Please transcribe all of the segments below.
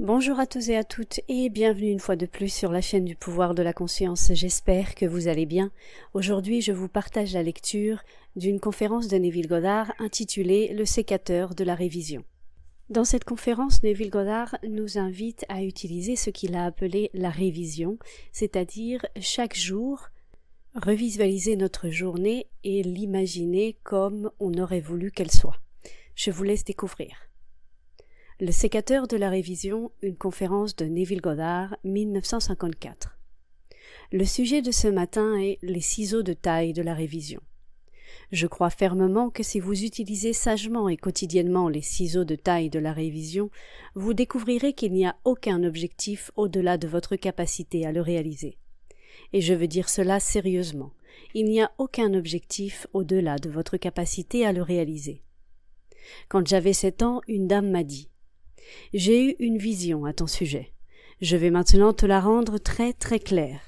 Bonjour à tous et à toutes et bienvenue une fois de plus sur la chaîne du pouvoir de la conscience. J'espère que vous allez bien. Aujourd'hui, je vous partage la lecture d'une conférence de Neville Goddard intitulée Le sécateur de la révision. Dans cette conférence, Neville Goddard nous invite à utiliser ce qu'il a appelé la révision, c'est-à-dire chaque jour revisualiser notre journée et l'imaginer comme on aurait voulu qu'elle soit. Je vous laisse découvrir. Le sécateur de la révision, une conférence de Neville Goddard, 1954. Le sujet de ce matin est les ciseaux de taille de la révision. Je crois fermement que si vous utilisez sagement et quotidiennement les ciseaux de taille de la révision, vous découvrirez qu'il n'y a aucun objectif au-delà de votre capacité à le réaliser. Et je veux dire cela sérieusement. Il n'y a aucun objectif au-delà de votre capacité à le réaliser. Quand j'avais sept ans, une dame m'a dit j'ai eu une vision à ton sujet. Je vais maintenant te la rendre très très claire.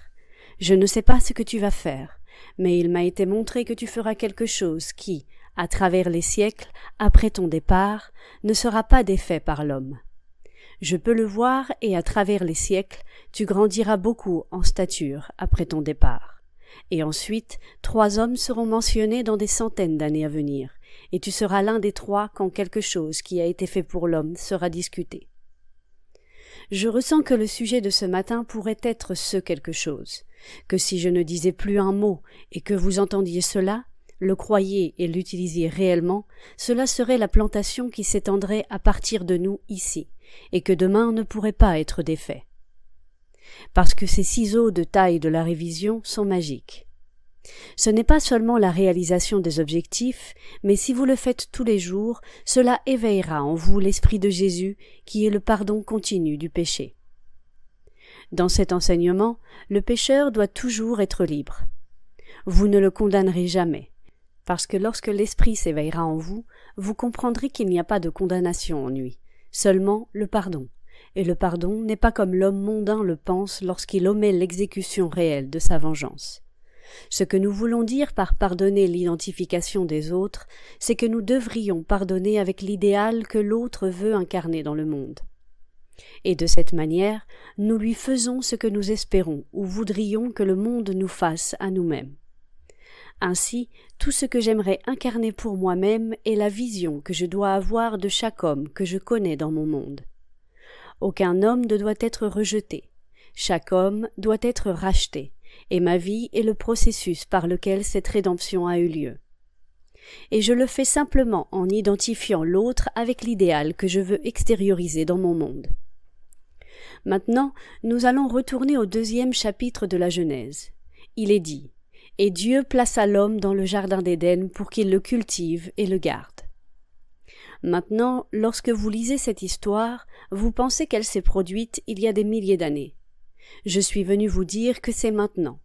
Je ne sais pas ce que tu vas faire, mais il m'a été montré que tu feras quelque chose qui, à travers les siècles, après ton départ, ne sera pas défait par l'homme. Je peux le voir et à travers les siècles, tu grandiras beaucoup en stature après ton départ. Et ensuite, trois hommes seront mentionnés dans des centaines d'années à venir, et tu seras l'un des trois quand quelque chose qui a été fait pour l'homme sera discuté. Je ressens que le sujet de ce matin pourrait être ce quelque chose, que si je ne disais plus un mot et que vous entendiez cela, le croyez et l'utilisiez réellement, cela serait la plantation qui s'étendrait à partir de nous ici, et que demain ne pourrait pas être défait. Parce que ces ciseaux de taille de la révision sont magiques. Ce n'est pas seulement la réalisation des objectifs, mais si vous le faites tous les jours, cela éveillera en vous l'Esprit de Jésus, qui est le pardon continu du péché. Dans cet enseignement, le pécheur doit toujours être libre. Vous ne le condamnerez jamais, parce que lorsque l'Esprit s'éveillera en vous, vous comprendrez qu'il n'y a pas de condamnation en lui, seulement le pardon. Et le pardon n'est pas comme l'homme mondain le pense lorsqu'il omet l'exécution réelle de sa vengeance. Ce que nous voulons dire par pardonner l'identification des autres, c'est que nous devrions pardonner avec l'idéal que l'autre veut incarner dans le monde. Et de cette manière, nous lui faisons ce que nous espérons ou voudrions que le monde nous fasse à nous-mêmes. Ainsi, tout ce que j'aimerais incarner pour moi-même est la vision que je dois avoir de chaque homme que je connais dans mon monde. Aucun homme ne doit être rejeté. Chaque homme doit être racheté, et ma vie est le processus par lequel cette rédemption a eu lieu. Et je le fais simplement en identifiant l'autre avec l'idéal que je veux extérioriser dans mon monde. Maintenant, nous allons retourner au deuxième chapitre de la Genèse. Il est dit Et Dieu plaça l'homme dans le jardin d'Éden pour qu'il le cultive et le garde. Maintenant, lorsque vous lisez cette histoire, vous pensez qu'elle s'est produite il y a des milliers d'années. Je suis venu vous dire que c'est maintenant.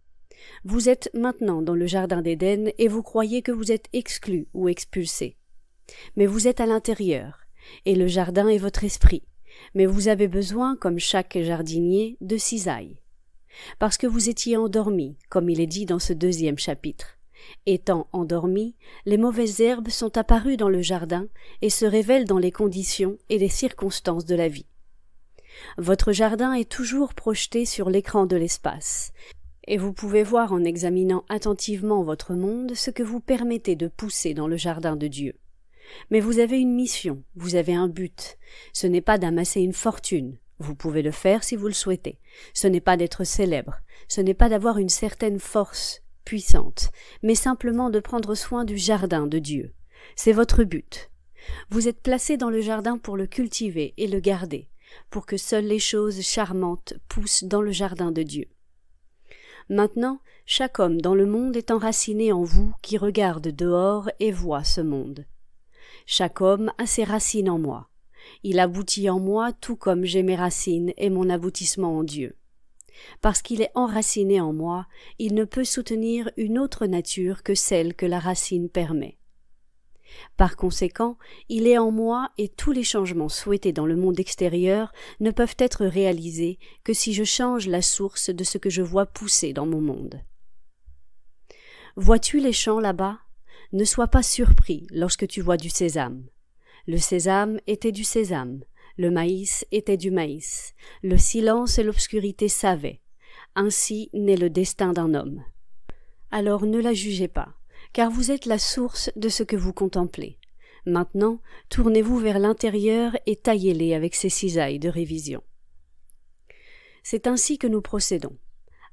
Vous êtes maintenant dans le jardin d'Éden et vous croyez que vous êtes exclu ou expulsé. Mais vous êtes à l'intérieur, et le jardin est votre esprit, mais vous avez besoin, comme chaque jardinier, de cisailles. Parce que vous étiez endormi, comme il est dit dans ce deuxième chapitre. Étant endormi, les mauvaises herbes sont apparues dans le jardin et se révèlent dans les conditions et les circonstances de la vie. Votre jardin est toujours projeté sur l'écran de l'espace, et vous pouvez voir en examinant attentivement votre monde ce que vous permettez de pousser dans le jardin de Dieu. Mais vous avez une mission, vous avez un but. Ce n'est pas d'amasser une fortune. Vous pouvez le faire si vous le souhaitez. Ce n'est pas d'être célèbre. Ce n'est pas d'avoir une certaine force puissante, mais simplement de prendre soin du jardin de Dieu. C'est votre but. Vous êtes placé dans le jardin pour le cultiver et le garder, pour que seules les choses charmantes poussent dans le jardin de Dieu. Maintenant, chaque homme dans le monde est enraciné en vous qui regarde dehors et voit ce monde. Chaque homme a ses racines en moi. Il aboutit en moi tout comme j'ai mes racines et mon aboutissement en Dieu. Parce qu'il est enraciné en moi, il ne peut soutenir une autre nature que celle que la racine permet. Par conséquent, il est en moi et tous les changements souhaités dans le monde extérieur ne peuvent être réalisés que si je change la source de ce que je vois pousser dans mon monde. Vois-tu les champs là-bas Ne sois pas surpris lorsque tu vois du sésame. Le sésame était du sésame, le maïs était du maïs, le silence et l'obscurité savaient. Ainsi naît le destin d'un homme. Alors ne la jugez pas car vous êtes la source de ce que vous contemplez. Maintenant, tournez-vous vers l'intérieur et taillez-les avec ces cisailles de révision. C'est ainsi que nous procédons.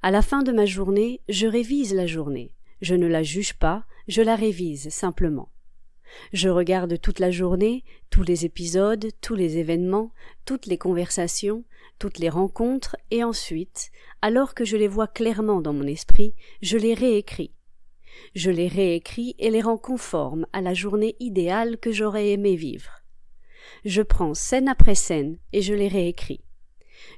À la fin de ma journée, je révise la journée. Je ne la juge pas, je la révise simplement. Je regarde toute la journée, tous les épisodes, tous les événements, toutes les conversations, toutes les rencontres, et ensuite, alors que je les vois clairement dans mon esprit, je les réécris, je les réécris et les rends conformes à la journée idéale que j'aurais aimé vivre. Je prends scène après scène et je les réécris.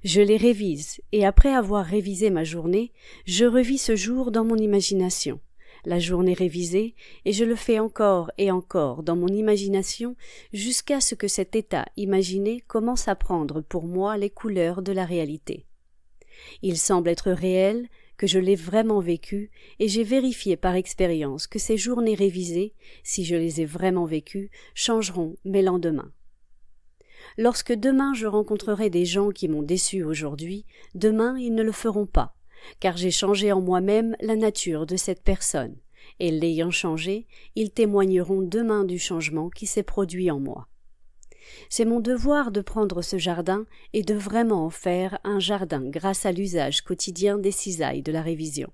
Je les révise et après avoir révisé ma journée, je revis ce jour dans mon imagination la journée révisée, et je le fais encore et encore dans mon imagination jusqu'à ce que cet état imaginé commence à prendre pour moi les couleurs de la réalité. Il semble être réel, que je l'ai vraiment vécu, et j'ai vérifié par expérience que ces journées révisées, si je les ai vraiment vécues, changeront mes lendemains. Lorsque demain je rencontrerai des gens qui m'ont déçu aujourd'hui, demain ils ne le feront pas, car j'ai changé en moi-même la nature de cette personne, et l'ayant changé, ils témoigneront demain du changement qui s'est produit en moi. C'est mon devoir de prendre ce jardin et de vraiment en faire un jardin grâce à l'usage quotidien des cisailles de la révision.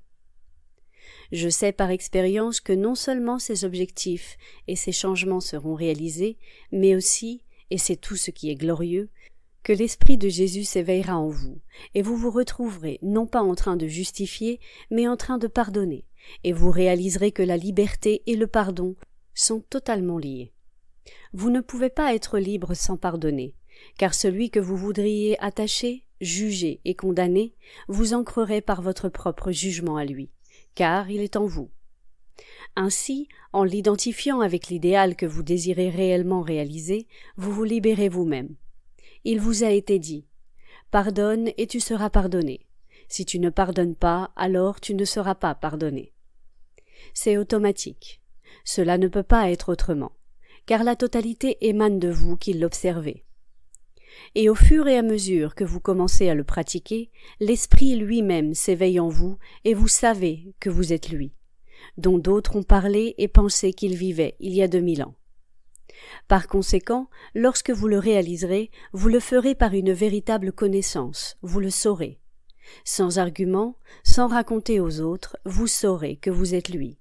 Je sais par expérience que non seulement ces objectifs et ces changements seront réalisés, mais aussi, et c'est tout ce qui est glorieux, que l'Esprit de Jésus s'éveillera en vous, et vous vous retrouverez non pas en train de justifier, mais en train de pardonner, et vous réaliserez que la liberté et le pardon sont totalement liés. Vous ne pouvez pas être libre sans pardonner, car celui que vous voudriez attacher, juger et condamner, vous ancrerez par votre propre jugement à lui, car il est en vous. Ainsi, en l'identifiant avec l'idéal que vous désirez réellement réaliser, vous vous libérez vous-même. Il vous a été dit Pardonne et tu seras pardonné. Si tu ne pardonnes pas, alors tu ne seras pas pardonné. C'est automatique. Cela ne peut pas être autrement car la totalité émane de vous qui l'observez. Et au fur et à mesure que vous commencez à le pratiquer, l'Esprit lui-même s'éveille en vous et vous savez que vous êtes lui, dont d'autres ont parlé et pensé qu'il vivait il y a deux mille ans. Par conséquent, lorsque vous le réaliserez, vous le ferez par une véritable connaissance, vous le saurez. Sans argument, sans raconter aux autres, vous saurez que vous êtes lui.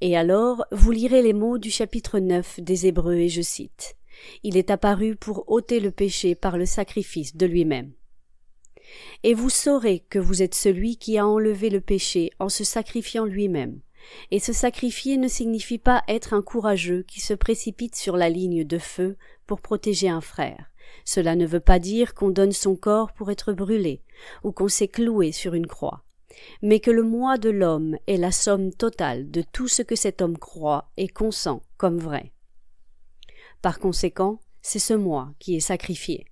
Et alors, vous lirez les mots du chapitre 9 des Hébreux, et je cite Il est apparu pour ôter le péché par le sacrifice de lui-même. Et vous saurez que vous êtes celui qui a enlevé le péché en se sacrifiant lui-même. Et se sacrifier ne signifie pas être un courageux qui se précipite sur la ligne de feu pour protéger un frère. Cela ne veut pas dire qu'on donne son corps pour être brûlé, ou qu'on s'est cloué sur une croix mais que le moi de l'homme est la somme totale de tout ce que cet homme croit et consent comme vrai. Par conséquent, c'est ce moi qui est sacrifié.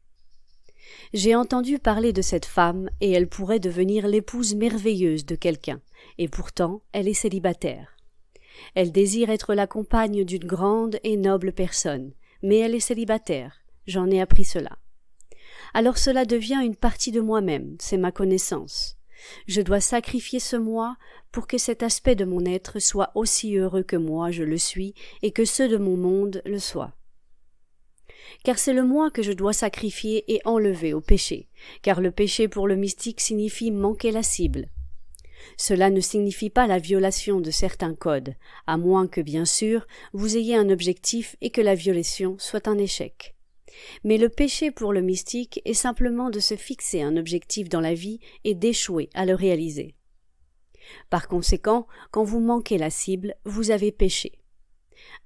J'ai entendu parler de cette femme et elle pourrait devenir l'épouse merveilleuse de quelqu'un, et pourtant elle est célibataire. Elle désire être la compagne d'une grande et noble personne, mais elle est célibataire, j'en ai appris cela. Alors cela devient une partie de moi-même, c'est ma connaissance. Je dois sacrifier ce moi pour que cet aspect de mon être soit aussi heureux que moi je le suis et que ceux de mon monde le soient. Car c'est le moi que je dois sacrifier et enlever au péché, car le péché pour le mystique signifie manquer la cible. Cela ne signifie pas la violation de certains codes, à moins que, bien sûr, vous ayez un objectif et que la violation soit un échec. Mais le péché pour le mystique est simplement de se fixer un objectif dans la vie et d'échouer à le réaliser. Par conséquent, quand vous manquez la cible, vous avez péché.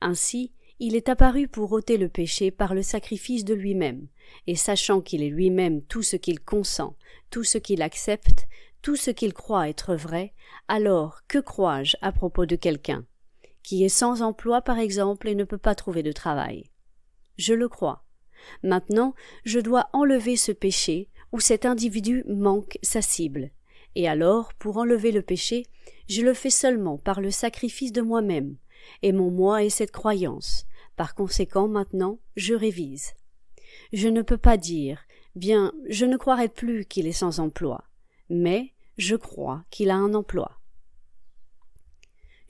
Ainsi, il est apparu pour ôter le péché par le sacrifice de lui-même, et sachant qu'il est lui-même tout ce qu'il consent, tout ce qu'il accepte, tout ce qu'il croit être vrai, alors que crois-je à propos de quelqu'un qui est sans emploi par exemple et ne peut pas trouver de travail Je le crois, Maintenant, je dois enlever ce péché où cet individu manque sa cible. Et alors, pour enlever le péché, je le fais seulement par le sacrifice de moi-même, et mon moi est cette croyance. Par conséquent, maintenant, je révise. Je ne peux pas dire, bien, je ne croirai plus qu'il est sans emploi, mais je crois qu'il a un emploi.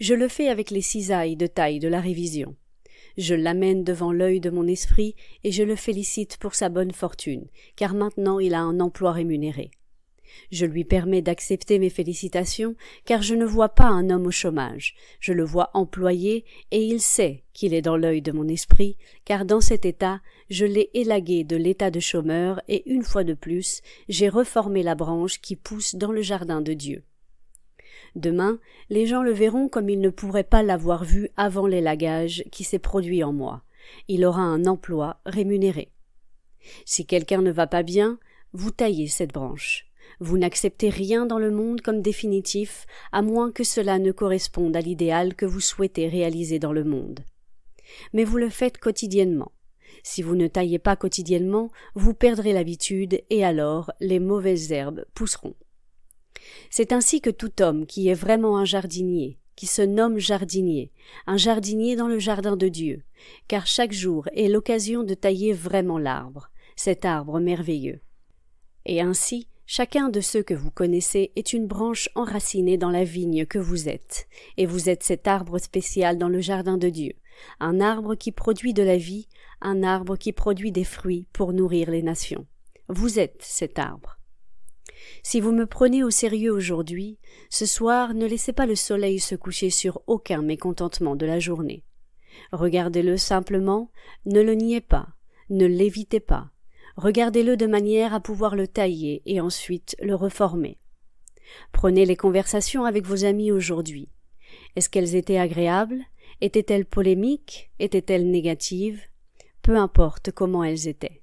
Je le fais avec les cisailles de taille de la révision. Je l'amène devant l'œil de mon esprit, et je le félicite pour sa bonne fortune, car maintenant il a un emploi rémunéré. Je lui permets d'accepter mes félicitations, car je ne vois pas un homme au chômage, je le vois employé, et il sait qu'il est dans l'œil de mon esprit, car dans cet état, je l'ai élagué de l'état de chômeur, et une fois de plus, j'ai reformé la branche qui pousse dans le jardin de Dieu. Demain, les gens le verront comme ils ne pourraient pas l'avoir vu avant l'élagage qui s'est produit en moi. Il aura un emploi rémunéré. Si quelqu'un ne va pas bien, vous taillez cette branche. Vous n'acceptez rien dans le monde comme définitif, à moins que cela ne corresponde à l'idéal que vous souhaitez réaliser dans le monde. Mais vous le faites quotidiennement. Si vous ne taillez pas quotidiennement, vous perdrez l'habitude et alors les mauvaises herbes pousseront. C'est ainsi que tout homme qui est vraiment un jardinier, qui se nomme jardinier, un jardinier dans le jardin de Dieu, car chaque jour est l'occasion de tailler vraiment l'arbre, cet arbre merveilleux. Et ainsi, chacun de ceux que vous connaissez est une branche enracinée dans la vigne que vous êtes, et vous êtes cet arbre spécial dans le jardin de Dieu, un arbre qui produit de la vie, un arbre qui produit des fruits pour nourrir les nations. Vous êtes cet arbre. Si vous me prenez au sérieux aujourd'hui, ce soir ne laissez pas le soleil se coucher sur aucun mécontentement de la journée. Regardez-le simplement, ne le niez pas, ne l'évitez pas. Regardez-le de manière à pouvoir le tailler et ensuite le reformer. Prenez les conversations avec vos amis aujourd'hui. Est-ce qu'elles étaient agréables Étaient-elles polémiques Étaient-elles négatives Peu importe comment elles étaient.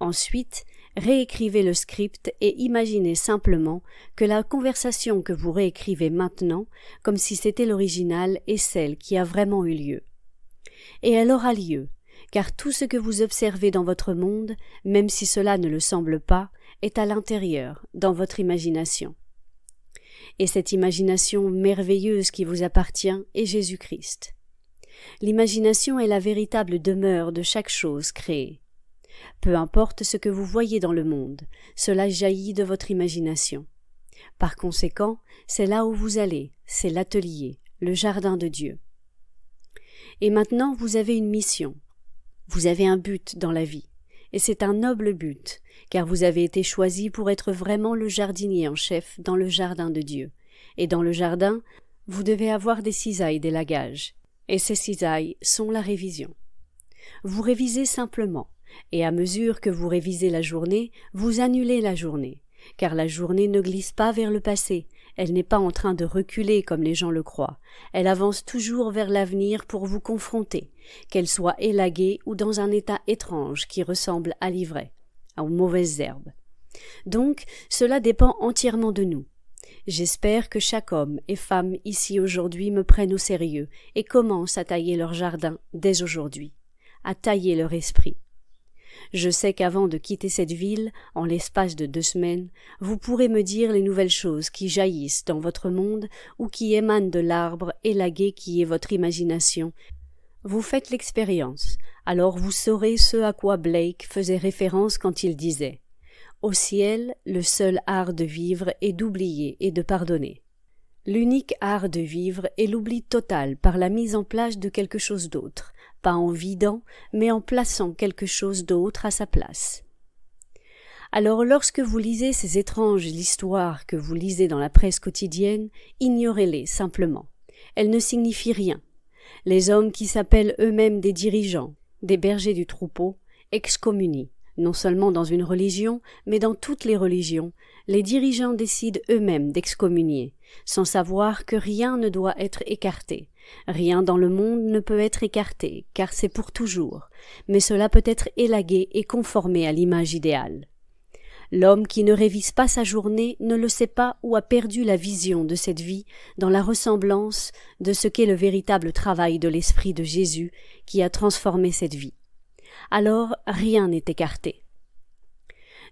Ensuite, réécrivez le script et imaginez simplement que la conversation que vous réécrivez maintenant, comme si c'était l'original, est celle qui a vraiment eu lieu. Et elle aura lieu, car tout ce que vous observez dans votre monde, même si cela ne le semble pas, est à l'intérieur, dans votre imagination. Et cette imagination merveilleuse qui vous appartient est Jésus-Christ. L'imagination est la véritable demeure de chaque chose créée. Peu importe ce que vous voyez dans le monde, cela jaillit de votre imagination. Par conséquent, c'est là où vous allez, c'est l'atelier, le jardin de Dieu. Et maintenant vous avez une mission. Vous avez un but dans la vie, et c'est un noble but, car vous avez été choisi pour être vraiment le jardinier en chef dans le jardin de Dieu. Et dans le jardin, vous devez avoir des cisailles des lagages, et ces cisailles sont la révision. Vous révisez simplement, et à mesure que vous révisez la journée, vous annulez la journée, car la journée ne glisse pas vers le passé, elle n'est pas en train de reculer comme les gens le croient, elle avance toujours vers l'avenir pour vous confronter, qu'elle soit élaguée ou dans un état étrange qui ressemble à l'ivraie, aux mauvaise herbe. Donc, cela dépend entièrement de nous. J'espère que chaque homme et femme ici aujourd'hui me prennent au sérieux et commencent à tailler leur jardin dès aujourd'hui, à tailler leur esprit. Je sais qu'avant de quitter cette ville, en l'espace de deux semaines, vous pourrez me dire les nouvelles choses qui jaillissent dans votre monde ou qui émanent de l'arbre élagué qui est votre imagination. Vous faites l'expérience, alors vous saurez ce à quoi Blake faisait référence quand il disait Au ciel, le seul art de vivre est d'oublier et de pardonner. L'unique art de vivre est l'oubli total par la mise en place de quelque chose d'autre, pas en vidant, mais en plaçant quelque chose d'autre à sa place. Alors lorsque vous lisez ces étranges histoires que vous lisez dans la presse quotidienne, ignorez-les simplement. Elles ne signifient rien. Les hommes qui s'appellent eux-mêmes des dirigeants, des bergers du troupeau, excommunient, non seulement dans une religion, mais dans toutes les religions, les dirigeants décident eux-mêmes d'excommunier, sans savoir que rien ne doit être écarté, Rien dans le monde ne peut être écarté, car c'est pour toujours, mais cela peut être élagué et conformé à l'image idéale. L'homme qui ne révise pas sa journée ne le sait pas ou a perdu la vision de cette vie dans la ressemblance de ce qu'est le véritable travail de l'Esprit de Jésus qui a transformé cette vie. Alors rien n'est écarté.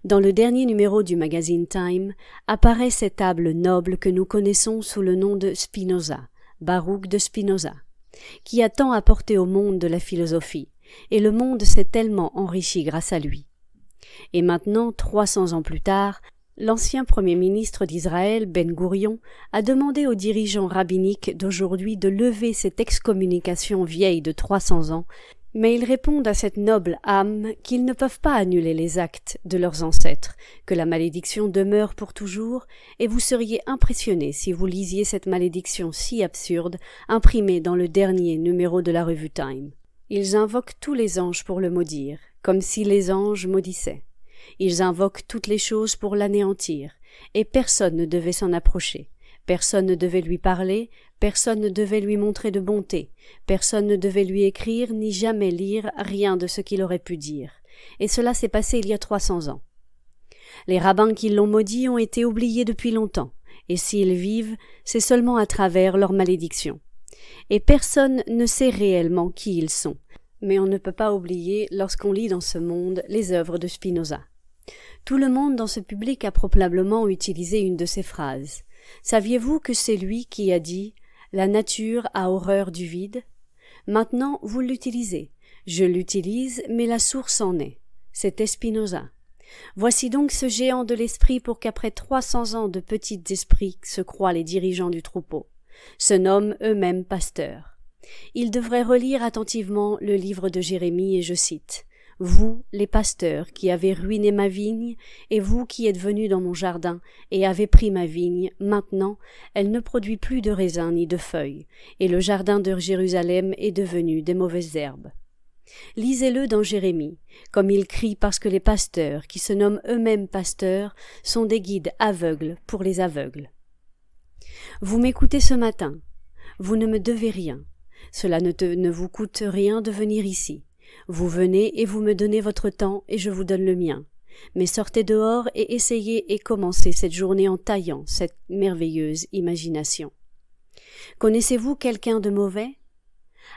Dans le dernier numéro du magazine Time apparaît cette table noble que nous connaissons sous le nom de Spinoza, Baruch de Spinoza, qui a tant apporté au monde de la philosophie, et le monde s'est tellement enrichi grâce à lui. Et maintenant, trois cents ans plus tard, l'ancien premier ministre d'Israël, Ben Gourion, a demandé aux dirigeants rabbiniques d'aujourd'hui de lever cette excommunication vieille de 300 ans mais ils répondent à cette noble âme qu'ils ne peuvent pas annuler les actes de leurs ancêtres, que la malédiction demeure pour toujours, et vous seriez impressionné si vous lisiez cette malédiction si absurde imprimée dans le dernier numéro de la revue Time. Ils invoquent tous les anges pour le maudire, comme si les anges maudissaient. Ils invoquent toutes les choses pour l'anéantir, et personne ne devait s'en approcher, personne ne devait lui parler, Personne ne devait lui montrer de bonté, personne ne devait lui écrire ni jamais lire rien de ce qu'il aurait pu dire. Et cela s'est passé il y a trois cents ans. Les rabbins qui l'ont maudit ont été oubliés depuis longtemps, et s'ils vivent, c'est seulement à travers leur malédiction. Et personne ne sait réellement qui ils sont, mais on ne peut pas oublier, lorsqu'on lit dans ce monde, les œuvres de Spinoza. Tout le monde dans ce public a probablement utilisé une de ces phrases. Saviez-vous que c'est lui qui a dit la nature a horreur du vide. Maintenant, vous l'utilisez. Je l'utilise, mais la source en est. C'est Espinoza. Voici donc ce géant de l'esprit pour qu'après trois cents ans de petits esprits se croient les dirigeants du troupeau, se nomment eux-mêmes pasteurs. Ils devraient relire attentivement le livre de Jérémie et je cite vous, les pasteurs, qui avez ruiné ma vigne, et vous qui êtes venus dans mon jardin, et avez pris ma vigne, maintenant elle ne produit plus de raisins ni de feuilles, et le jardin de Jérusalem est devenu des mauvaises herbes. Lisez-le dans Jérémie, comme il crie parce que les pasteurs, qui se nomment eux-mêmes pasteurs, sont des guides aveugles pour les aveugles. Vous m'écoutez ce matin, vous ne me devez rien, cela ne, ne vous coûte rien de venir ici. Vous venez et vous me donnez votre temps et je vous donne le mien. Mais sortez dehors et essayez et commencez cette journée en taillant cette merveilleuse imagination. Connaissez-vous quelqu'un de mauvais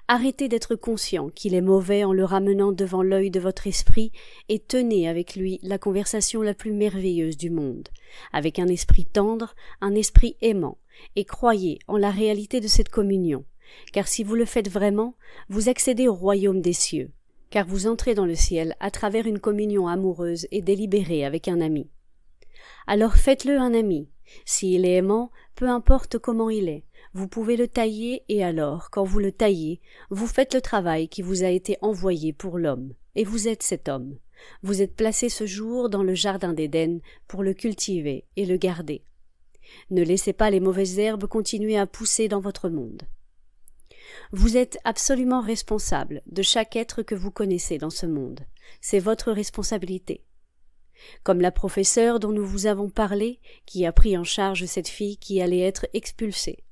Arrêtez d'être conscient qu'il est mauvais en le ramenant devant l'œil de votre esprit et tenez avec lui la conversation la plus merveilleuse du monde, avec un esprit tendre, un esprit aimant, et croyez en la réalité de cette communion, car si vous le faites vraiment, vous accédez au royaume des cieux, car vous entrez dans le ciel à travers une communion amoureuse et délibérée avec un ami. Alors faites-le un ami. S'il est aimant, peu importe comment il est, vous pouvez le tailler et alors, quand vous le taillez, vous faites le travail qui vous a été envoyé pour l'homme, et vous êtes cet homme. Vous êtes placé ce jour dans le jardin d'Éden pour le cultiver et le garder. Ne laissez pas les mauvaises herbes continuer à pousser dans votre monde. Vous êtes absolument responsable de chaque être que vous connaissez dans ce monde. C'est votre responsabilité. Comme la professeure dont nous vous avons parlé, qui a pris en charge cette fille qui allait être expulsée.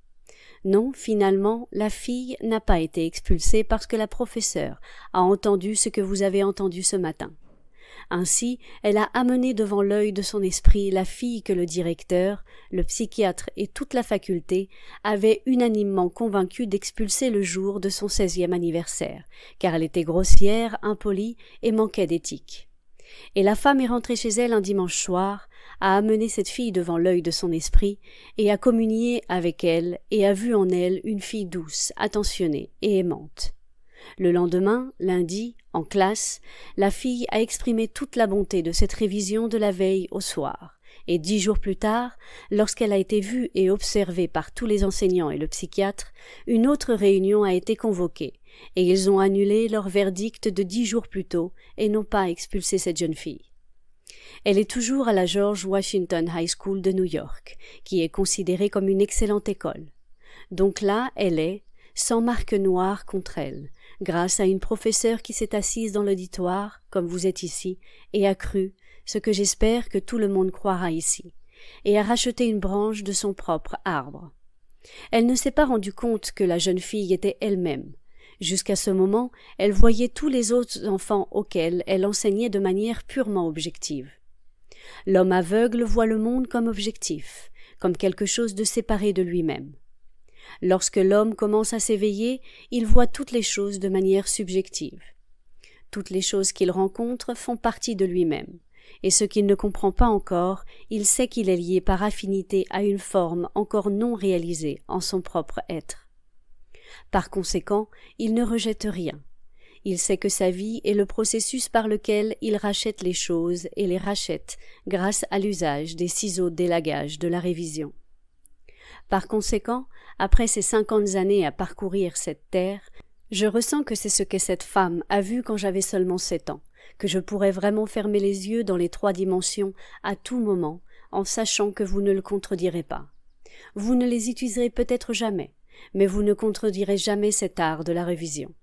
Non, finalement, la fille n'a pas été expulsée parce que la professeure a entendu ce que vous avez entendu ce matin. Ainsi, elle a amené devant l'œil de son esprit la fille que le directeur, le psychiatre et toute la faculté avaient unanimement convaincu d'expulser le jour de son seizième anniversaire, car elle était grossière, impolie et manquait d'éthique. Et la femme est rentrée chez elle un dimanche soir, a amené cette fille devant l'œil de son esprit, et a communié avec elle, et a vu en elle une fille douce, attentionnée et aimante. Le lendemain, lundi, en classe, la fille a exprimé toute la bonté de cette révision de la veille au soir, et dix jours plus tard, lorsqu'elle a été vue et observée par tous les enseignants et le psychiatre, une autre réunion a été convoquée, et ils ont annulé leur verdict de dix jours plus tôt et n'ont pas expulsé cette jeune fille. Elle est toujours à la George Washington High School de New York, qui est considérée comme une excellente école. Donc là, elle est, sans marque noire contre elle, grâce à une professeure qui s'est assise dans l'auditoire, comme vous êtes ici, et a cru, ce que j'espère que tout le monde croira ici, et a racheté une branche de son propre arbre. Elle ne s'est pas rendue compte que la jeune fille était elle-même. Jusqu'à ce moment, elle voyait tous les autres enfants auxquels elle enseignait de manière purement objective. L'homme aveugle voit le monde comme objectif, comme quelque chose de séparé de lui-même. Lorsque l'homme commence à s'éveiller, il voit toutes les choses de manière subjective. Toutes les choses qu'il rencontre font partie de lui-même, et ce qu'il ne comprend pas encore, il sait qu'il est lié par affinité à une forme encore non réalisée en son propre être. Par conséquent, il ne rejette rien. Il sait que sa vie est le processus par lequel il rachète les choses et les rachète grâce à l'usage des ciseaux d'élagage de la révision. Par conséquent, après ces cinquante années à parcourir cette terre, je ressens que c'est ce que cette femme a vu quand j'avais seulement sept ans, que je pourrais vraiment fermer les yeux dans les trois dimensions à tout moment, en sachant que vous ne le contredirez pas. Vous ne les utiliserez peut-être jamais, mais vous ne contredirez jamais cet art de la révision.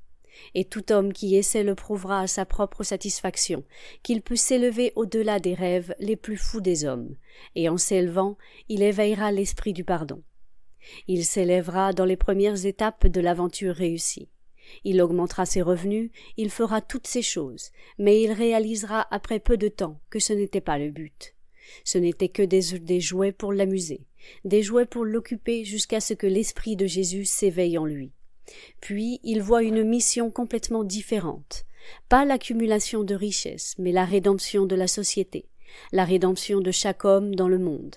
Et tout homme qui essaie le prouvera à sa propre satisfaction qu'il peut s'élever au-delà des rêves les plus fous des hommes, et en s'élevant, il éveillera l'esprit du pardon. Il s'élèvera dans les premières étapes de l'aventure réussie. Il augmentera ses revenus, il fera toutes ces choses, mais il réalisera après peu de temps que ce n'était pas le but. Ce n'était que des, des jouets pour l'amuser, des jouets pour l'occuper jusqu'à ce que l'esprit de Jésus s'éveille en lui. Puis il voit une mission complètement différente, pas l'accumulation de richesses, mais la rédemption de la société, la rédemption de chaque homme dans le monde,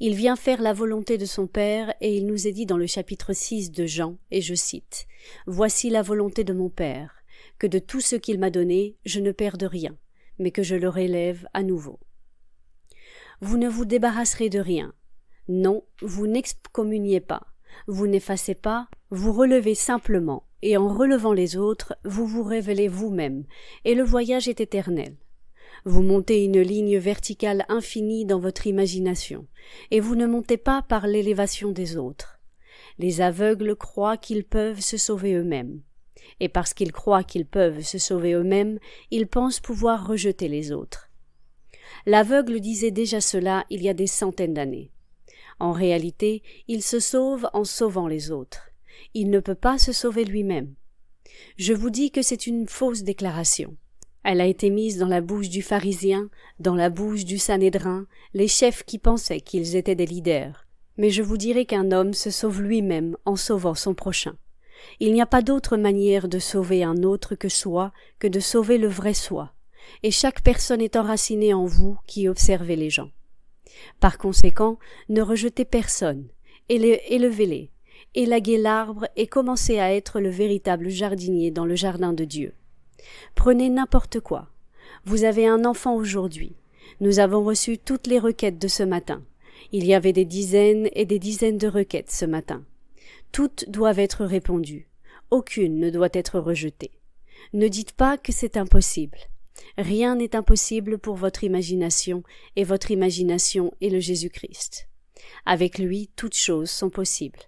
il vient faire la volonté de son Père, et il nous est dit dans le chapitre 6 de Jean, et je cite, Voici la volonté de mon Père, que de tout ce qu'il m'a donné, je ne perde rien, mais que je le relève à nouveau. Vous ne vous débarrasserez de rien. Non, vous n'excommuniez pas, vous n'effacez pas, vous relevez simplement, et en relevant les autres, vous vous révélez vous-même, et le voyage est éternel. Vous montez une ligne verticale infinie dans votre imagination, et vous ne montez pas par l'élévation des autres. Les aveugles croient qu'ils peuvent se sauver eux-mêmes, et parce qu'ils croient qu'ils peuvent se sauver eux-mêmes, ils pensent pouvoir rejeter les autres. L'aveugle disait déjà cela il y a des centaines d'années. En réalité, il se sauve en sauvant les autres. Il ne peut pas se sauver lui-même. Je vous dis que c'est une fausse déclaration. Elle a été mise dans la bouche du pharisien, dans la bouche du sanédrin, les chefs qui pensaient qu'ils étaient des leaders. Mais je vous dirai qu'un homme se sauve lui-même en sauvant son prochain. Il n'y a pas d'autre manière de sauver un autre que soi que de sauver le vrai soi, et chaque personne est enracinée en vous qui observez les gens. Par conséquent, ne rejetez personne, élevez-les, élaguez l'arbre et commencez à être le véritable jardinier dans le jardin de Dieu. Prenez n'importe quoi. Vous avez un enfant aujourd'hui. Nous avons reçu toutes les requêtes de ce matin. Il y avait des dizaines et des dizaines de requêtes ce matin. Toutes doivent être répondues. Aucune ne doit être rejetée. Ne dites pas que c'est impossible. Rien n'est impossible pour votre imagination, et votre imagination est le Jésus-Christ. Avec lui, toutes choses sont possibles.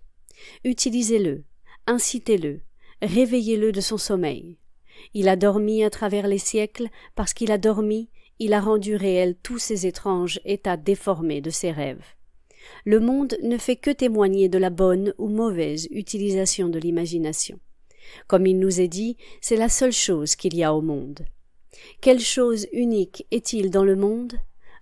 Utilisez-le, incitez-le, réveillez-le de son sommeil. Il a dormi à travers les siècles, parce qu'il a dormi, il a rendu réel tous ces étranges états déformés de ses rêves. Le monde ne fait que témoigner de la bonne ou mauvaise utilisation de l'imagination. Comme il nous est dit, c'est la seule chose qu'il y a au monde. Quelle chose unique est-il dans le monde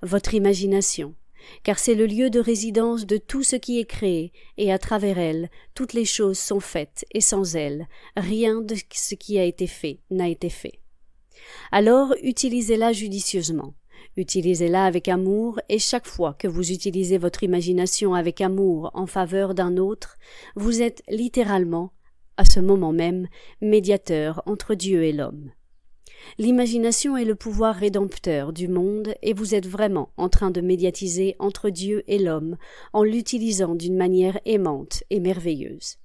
Votre imagination car c'est le lieu de résidence de tout ce qui est créé, et à travers elle, toutes les choses sont faites, et sans elle, rien de ce qui a été fait n'a été fait. Alors utilisez-la judicieusement. Utilisez-la avec amour, et chaque fois que vous utilisez votre imagination avec amour en faveur d'un autre, vous êtes littéralement, à ce moment même, médiateur entre Dieu et l'homme. L'imagination est le pouvoir rédempteur du monde et vous êtes vraiment en train de médiatiser entre Dieu et l'homme en l'utilisant d'une manière aimante et merveilleuse.